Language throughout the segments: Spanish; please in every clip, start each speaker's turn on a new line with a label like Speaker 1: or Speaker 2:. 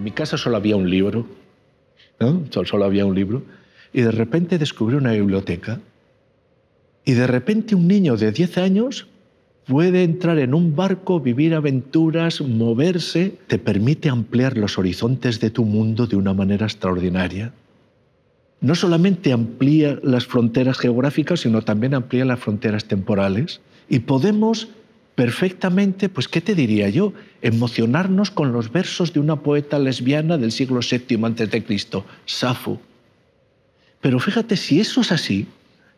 Speaker 1: En mi casa solo había un libro, Solo había un libro. Y de repente descubrí una biblioteca. Y de repente un niño de 10 años puede entrar en un barco, vivir aventuras, moverse, te permite ampliar los horizontes de tu mundo de una manera extraordinaria. No solamente amplía las fronteras geográficas, sino también amplía las fronteras temporales. Y podemos perfectamente, pues ¿qué te diría yo? Emocionarnos con los versos de una poeta lesbiana del siglo VII a.C., Safo. Pero fíjate, si eso es así,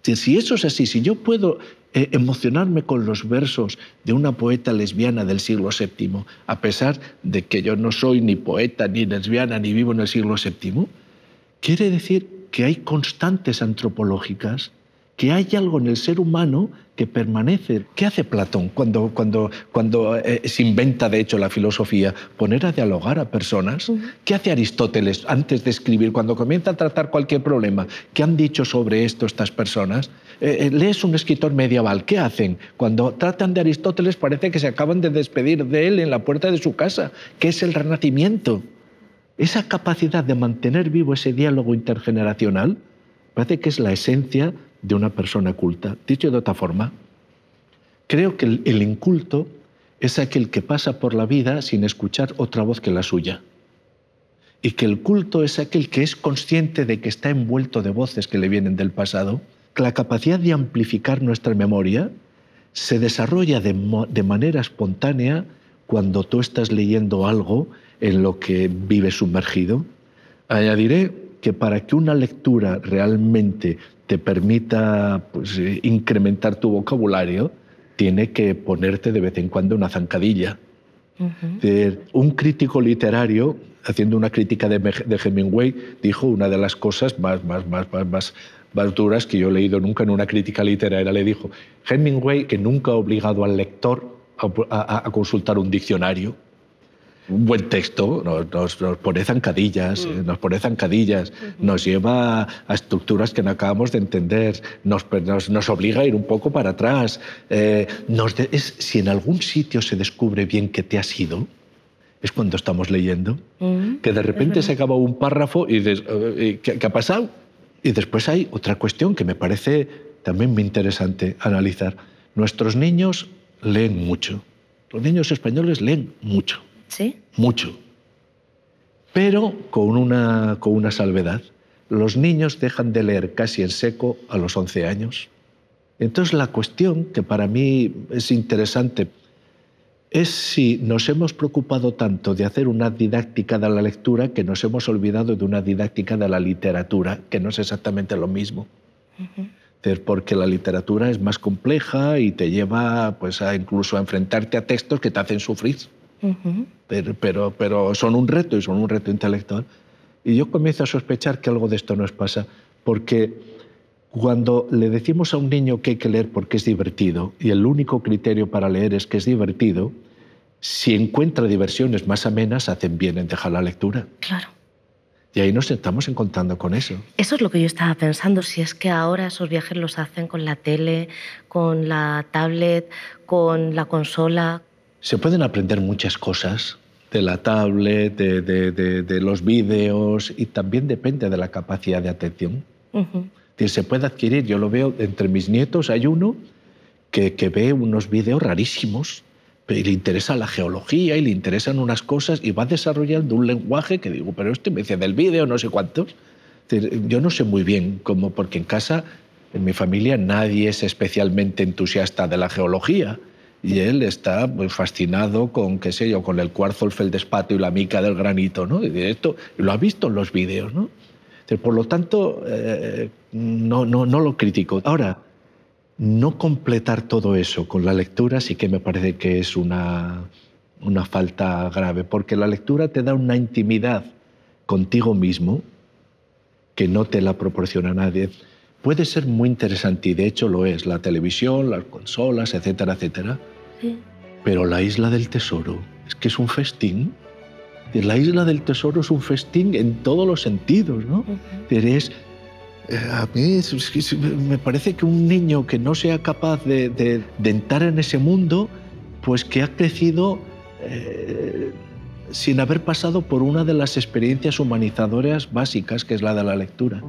Speaker 1: si eso es así, si yo puedo eh, emocionarme con los versos de una poeta lesbiana del siglo VII, a pesar de que yo no soy ni poeta, ni lesbiana, ni vivo en el siglo VII, quiere decir que hay constantes antropológicas que hay algo en el ser humano que permanece. ¿Qué hace Platón cuando, cuando, cuando eh, se inventa, de hecho, la filosofía? Poner a dialogar a personas. ¿Qué hace Aristóteles antes de escribir, cuando comienza a tratar cualquier problema? ¿Qué han dicho sobre esto estas personas? Eh, eh, lees un escritor medieval, ¿qué hacen? Cuando tratan de Aristóteles parece que se acaban de despedir de él en la puerta de su casa, que es el Renacimiento. Esa capacidad de mantener vivo ese diálogo intergeneracional parece que es la esencia de una persona culta. Dicho de otra forma, creo que el inculto es aquel que pasa por la vida sin escuchar otra voz que la suya. Y que el culto es aquel que es consciente de que está envuelto de voces que le vienen del pasado. La capacidad de amplificar nuestra memoria se desarrolla de, manera espontánea cuando tú estás leyendo algo en lo que vives sumergido. Añadiré que para que una lectura realmente te permita pues, eh, incrementar tu vocabulario, tiene que ponerte de vez en cuando una zancadilla. un crítico literario, haciendo una crítica de, Hemingway, dijo una de las cosas más, más, más, más, duras que yo he leído nunca en una crítica literaria. Le dijo, Hemingway, que nunca ha obligado al lector a consultar un diccionario un buen texto nos, nos, pone zancadillas, nos pone zancadillas, mm. eh, nos lleva a estructuras que no acabamos de entender, nos, pues, nos, obliga a ir un poco para atrás. Eh, si en algún sitio se descubre bien que te has ido, es cuando estamos leyendo, mm. que de repente se acaba un párrafo y dices, eh, ¿qué ha pasado? Y después hay otra cuestión que me parece también muy interesante analizar. Nuestros niños leen mucho. Los niños españoles leen mucho. ¿Sí? Mucho. Pero con una, con una salvedad. Los niños dejan de leer casi en seco a los 11 años. Entonces la cuestión que para mí es interesante es si nos hemos preocupado tanto de hacer una didáctica de la lectura que nos hemos olvidado de una didáctica de la literatura, que no es exactamente lo mismo. porque la literatura es más compleja y te lleva pues, a incluso a enfrentarte a textos que te hacen sufrir pero, pero, son un reto y son un reto intelectual. Y yo comienzo a sospechar que algo de esto nos pasa, porque cuando le decimos a un niño que hay que leer porque es divertido, y el único criterio para leer es que es divertido, si encuentra diversiones más amenas, hacen bien en dejar la lectura. Claro. Y ahí nos estamos encontrando con eso. Eso es lo que yo estaba pensando, si es que ahora esos viajes los hacen con la tele, con la tablet, con la consola, se pueden aprender muchas cosas de la tablet, de, los vídeos, y también depende de la capacidad de atención. que se puede adquirir, yo lo veo entre mis nietos, hay uno que, ve unos vídeos rarísimos, pero le interesa la geología y le interesan unas cosas y va desarrollando un lenguaje que digo, pero esto me decía del vídeo, no sé cuántos. Yo no sé muy bien cómo, porque en casa, en mi familia, nadie es especialmente entusiasta de la geología y él está muy pues, fascinado con, qué sé yo, con el cuarzo, el feldespato y la mica del granito, ¿no? Y esto lo ha visto en los vídeos, ¿no? Por lo tanto, eh, no, no, no lo critico. Ahora, no completar todo eso con la lectura sí que me parece que es una, una falta grave, porque la lectura te da una intimidad contigo mismo que no te la proporciona nadie. Puede ser muy interesante y de hecho lo es, la televisión, las consolas, etcétera, etcétera. Pero la isla del tesoro es que es un festín. La isla del tesoro es un festín en todos los sentidos, ¿no? Eh, a mí me parece que un niño que no sea capaz de, entrar en ese mundo, pues que ha crecido eh, sin haber pasado por una de las experiencias humanizadoras básicas, que es la de la lectura.